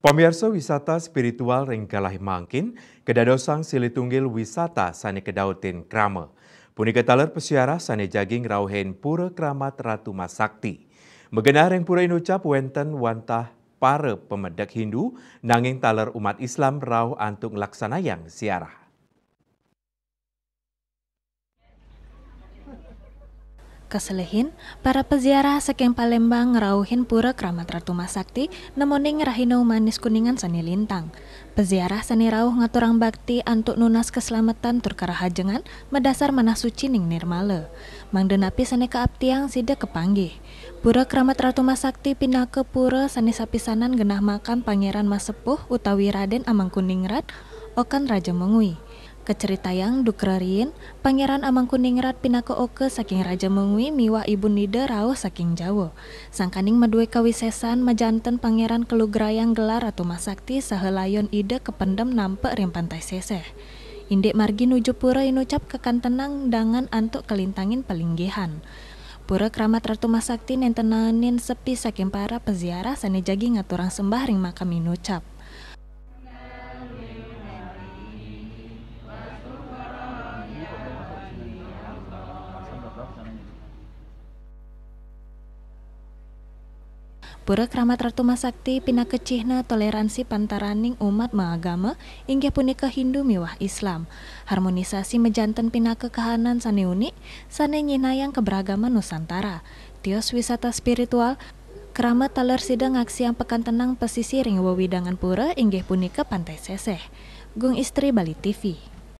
Pemirsa wisata spiritual ringgalah Mangkin, kedadosang silitunggil wisata sani kedautin krama. Puni ketaler pesiarah sani jaging rauhen pura kramat ratu masakti. Megenah reng pura inucap wenten wantah para pemedek Hindu nanging taler umat Islam rauh antuk laksanayang siarah. Keselehin, para peziarah saking Palembang ngerauhin pura keramat Ratu Masakti nemoning rahino manis kuningan seni lintang. Peziarah seni rauh ngaturang bakti antuk nunas keselamatan turkara hajengan medasar manah suci ning nirmale. Mangdenapi seni keaptiang sida kepanggih. Pura keramat Ratu Masakti pindah ke pura seni sapisanan genah makam Pangeran Masepuh utawi Raden Amangkuningrat, Okan Raja Mengui. Kecerita yang dukererin, Pangeran Amangkuningrat pinako oke saking Raja Mengwi miwa ibu nida rauh saking Jawa. Sangkaning medue kawisesan majanten Pangeran Kelugrayang gelar Ratu masakti sahelayon ide kependem nampak rim pantai seseh. Indek margi nuju pura inucap tenang dangan antuk kelintangin pelinggihan. Pura keramat Ratu Masakti nentenanin sepi saking para peziarah sane jagi ngaturang sembah ring makam inucap. Pura Kramat Ratu Masakti pina kecihna toleransi pantaraning umat mengagama, inggih punika Hindu miwah Islam. Harmonisasi mejanten pina kekahanan sane unik, sane nyinayang keberagaman Nusantara. Tios wisata spiritual, Kramat taler sidang aksi yang pekan tenang pesisir ing Wawidangan pura inggih punika Pantai Seseh. Gung Istri Bali TV.